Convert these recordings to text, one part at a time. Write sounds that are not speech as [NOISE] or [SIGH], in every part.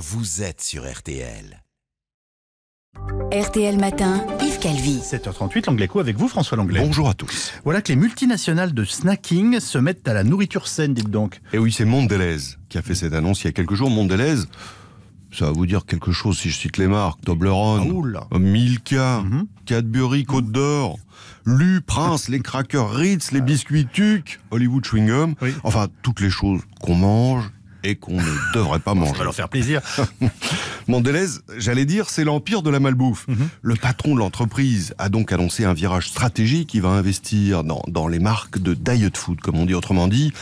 vous êtes sur RTL. RTL Matin, Yves Calvi. 7h38, l'anglais co avec vous, François Langlais. Bonjour à tous. Voilà que les multinationales de snacking se mettent à la nourriture saine, dites donc. Et eh oui, c'est Mondelez qui a fait cette annonce il y a quelques jours. Mondelez, ça va vous dire quelque chose si je cite les marques. Toblerone, ah Milka, mhm. Cadbury, Côte d'Or, Lu, Prince, les crackers Ritz, les biscuits Tuck, Hollywood Chewing Enfin, toutes les choses qu'on mange qu'on ne [LAUGHS] devrait pas manger. Ça va leur faire plaisir. [LAUGHS] Mondelez, j'allais dire, c'est l'empire de la malbouffe. Mhm. Le patron de l'entreprise a donc annoncé un virage stratégique. Il va investir dans, dans les marques de diet food, comme on dit autrement dit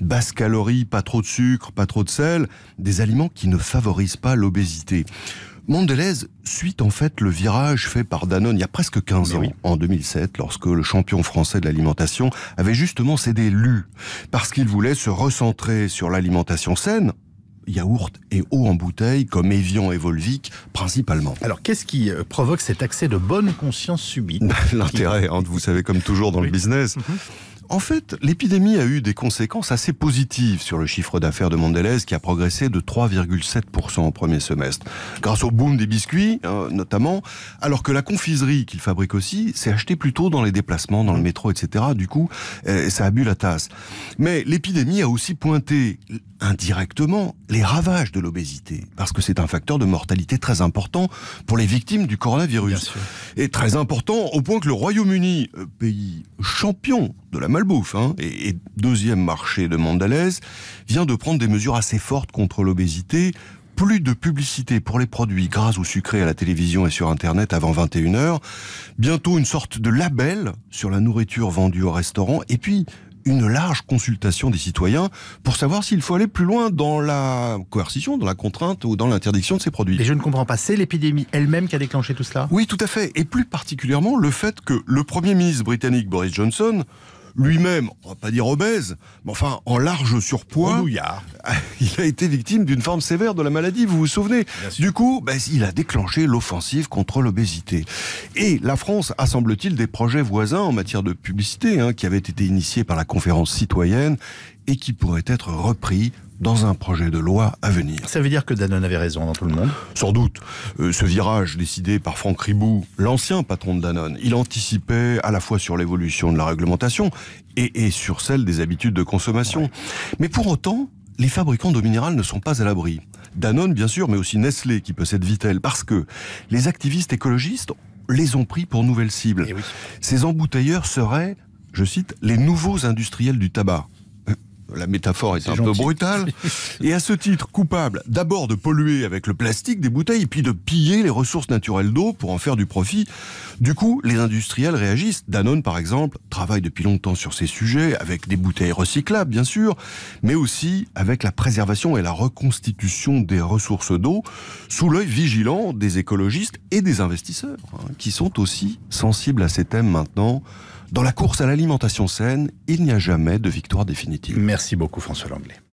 basse calorie, pas trop de sucre, pas trop de sel, des aliments qui ne favorisent pas l'obésité. Mondelez suit en fait le virage fait par Danone il y a presque 15 ans, en 2007, lorsque le champion français de l'alimentation avait justement cédé l'U, parce qu'il voulait se recentrer sur l'alimentation saine, yaourt et eau en bouteille, comme Evian et Volvic, principalement. Alors, qu'est-ce qui euh, provoque cet accès de bonne conscience subite [LAUGHS] L'intérêt, hein, vous savez, comme toujours dans le business. Mhm. En fait, l'épidémie a eu des conséquences assez positives sur le chiffre d'affaires de Mondelez qui a progressé de 3,7% au premier semestre. Grâce au boom des biscuits, euh, notamment, alors que la confiserie qu'il fabrique aussi s'est achetée plutôt dans les déplacements, dans le métro, etc. Du coup, euh, ça a bu la tasse. Mais l'épidémie a aussi pointé indirectement les ravages de l'obésité parce que c'est un facteur de mortalité très important pour les victimes du coronavirus. Et très important au point que le Royaume-Uni, euh, pays champion de la malbouffe, hein, et, deuxième marché de Mandalaise, vient de prendre des mesures assez fortes contre l'obésité. Plus de publicité pour les produits gras ou sucrés à la télévision et sur Internet avant 21h. Bientôt une sorte de label sur la nourriture vendue au restaurant. Et puis, une large consultation des citoyens pour savoir s'il faut aller plus loin dans la coercition, dans la contrainte ou dans l'interdiction de ces produits. Et je ne comprends pas, c'est l'épidémie elle-même qui a déclenché tout cela Oui, tout à fait. Et plus particulièrement le fait que le Premier ministre britannique Boris Johnson lui-même, on va pas dire obèse, mais enfin en large surpoids, [LAUGHS] il a été victime d'une forme sévère de la maladie, vous vous souvenez Du coup, ben, il a déclenché l'offensive contre l'obésité. Et la France a, semble-t-il, des projets voisins en matière de publicité hein, qui avaient été initiés par la conférence citoyenne et qui pourraient être repris dans un projet de loi à venir. Ça veut dire que Danone avait raison dans tout le monde Sans doute. Euh, ce virage décidé par Franck Ribou, l'ancien patron de Danone, il anticipait à la fois sur l'évolution de la réglementation et, sur celle des habitudes de consommation. Mais pour autant, les fabricants d'eau minérale ne sont pas à l'abri. Danone, bien sûr, mais aussi Nestlé qui possède Vitel, parce que les activistes écologistes les ont pris pour nouvelles cibles. Eh Ces embouteilleurs seraient, je cite, les nouveaux industriels du tabac la métaphore est, un peu brutale, [LAUGHS] et à ce titre coupable d'abord de polluer avec le plastique des bouteilles, puis de piller les ressources naturelles d'eau pour en faire du profit. Du coup, les industriels réagissent. Danone, par exemple, travaille depuis longtemps sur ces sujets, avec des bouteilles recyclables, bien sûr, mais aussi avec la préservation et la reconstitution des ressources d'eau, sous l'œil vigilant des écologistes et des investisseurs, hein, qui sont aussi sensibles à ces thèmes maintenant. Dans la course à l'alimentation saine, il n'y a jamais de victoire définitive. Merci beaucoup François Langlais.